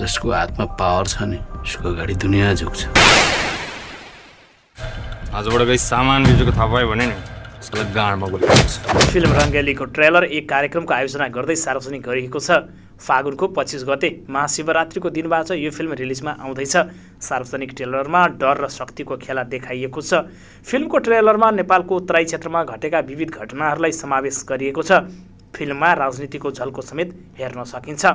जसको हातमा पावर छ नि उसको अगाडि दुनियाँ झुक्छ आजबाट गई सामान बिजुको थाहा पायो भने नि फिल्म रङ्गेलीको ट्रेलर एक कार्यक्रमको आयोजना गर्दै सार्वजनिक गरिएको छ फागुनको पच्चिस गते महाशिवरात्रिको दिनबाट यो फिल्म रिलिजमा आउँदैछ सार्वजनिक ट्रेलरमा डर र शक्तिको खेला देखाइएको छ फिल्मको ट्रेलरमा नेपालको तराई क्षेत्रमा घटेका विविध घटनाहरूलाई समावेश गरिएको छ फिल्ममा राजनीतिको झल्को समेत हेर्न सकिन्छ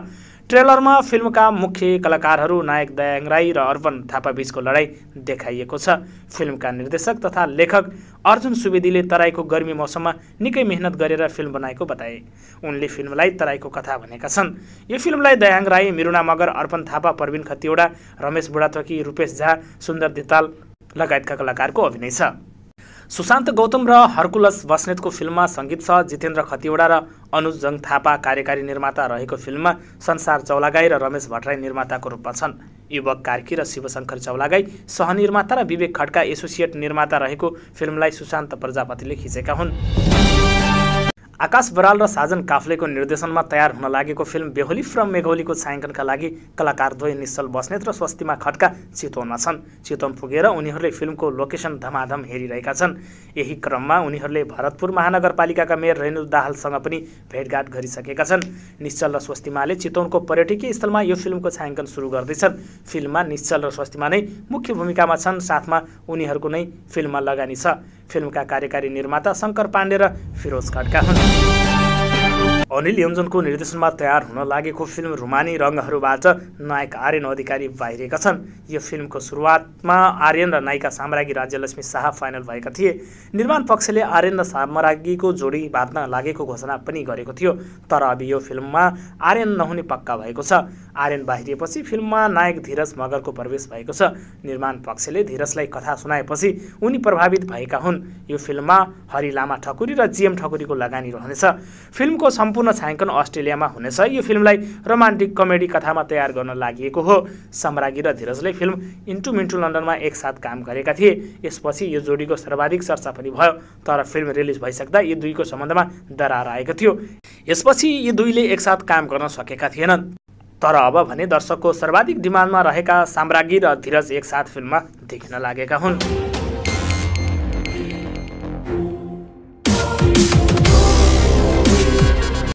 ट्रेलरमा फिल्मका मुख्य कलाकारहरू नायक दयाङ राई र अर्पण थापाबीचको लडाइँ देखाइएको छ फिल्मका निर्देशक तथा लेखक अर्जुन सुवेदीले तराईको गर्मी मौसममा निकै मेहनत गरेर फिल्म बनाएको बताए उनले फिल्मलाई तराईको कथा भनेका छन् यो फिल्मलाई दयाङ राई मिरुना मगर अर्पण थापा प्रवीण खतिवडा रमेश बुढाथोकी रूपेश झा सुन्दर देताल लगायतका कलाकारको अभिनय छ सुशान्त गौतम र हर्कुलस बस्नेतको फिल्ममा सङ्गीत छ जितेन्द्र खतिवडा र अनुज जङ थापा कार्यकारी निर्माता रहेको फिल्ममा संसार चौलागाई र रमेश भट्टराई निर्माताको रूपमा छन् युवक कार्की र शिवशङ्कर चौलागाई सहनिर्माता र विवेक खड्का एसोसिएट निर्माता रहेको फिल्मलाई सुशान्त प्रजापतिले खिचेका हुन् आकाश बराल र साजन काफ्लेको निर्देशनमा तयार हुन लागेको फिल्म बेहोली फ्रम मेघौलीको छायाङ्कनका लागि कलाकार द्वय निश्चल बस्नेत र स्वस्तिमा खड्का चितवनमा छन् चितवन पुगेर उनीहरूले फिल्मको लोकेसन धमाधम हेरिरहेका छन् यही क्रममा उनीहरूले भरतपुर महानगरपालिकाका मेयर रेणु दाहालसँग पनि भेटघाट गरिसकेका छन् निश्चल र स्वस्तिमाले चितवनको पर्यटकीय स्थलमा यो फिल्मको छायाङ्कन सुरु गर्दैछन् फिल्ममा निश्चल र स्वस्तिमा नै मुख्य भूमिकामा छन् साथमा उनीहरूको नै फिल्ममा लगानी छ फिल्मका कार्यकारी निर्माता शङ्कर पाण्डे र फिरोज खड्का हुन् अनिल यमजनको निर्देशनमा तयार हुन लागेको फिल्म रुमानी रङहरूबाट नायक आर्यन अधिकारी बाहिरेका छन् यो फिल्मको सुरुवातमा आर्यन र नायिका साम्राज्ञी राज्यलक्ष्मी शाह फाइनल भएका थिए निर्माण पक्षले आर्यन र साम्राज्ञीको जोडी बाँध्न लागेको घोषणा पनि गरेको थियो तर अब यो फिल्ममा आर्यन नहुने पक्का भएको छ आर्यन बाहिरिएपछि फिल्ममा नायक धीरज मगरको प्रवेश भएको छ निर्माण पक्षले धीरजलाई कथा सुनाएपछि उनी प्रभावित भएका हुन् यो फिल्ममा हरि लामा ठकुरी र जिएम ठकुरीको लगानी रहनेछ फिल्मको सम्पूर्ण सम्पूर्ण छायाङ्कन अस्ट्रेलियामा हुनेछ यो फिल्मलाई रोमान्टिक कमेडी कथामा तयार गर्न लागि हो सम्राज्ञी र धीरजले फिल्म इन्टु मिन्टु लन्डनमा एकसाथ काम गरेका थिए यसपछि यो जोडीको सर्वाधिक चर्चा पनि भयो तर फिल्म रिलिज भइसक्दा यी दुईको सम्बन्धमा दरार आएको थियो यसपछि यी दुईले एकसाथ काम गर्न सकेका थिएनन् तर अब भने दर्शकको सर्वाधिक डिमान्डमा रहेका साम्राज्ञी र धीरज एकसाथ फिल्ममा देखिन लागेका हुन्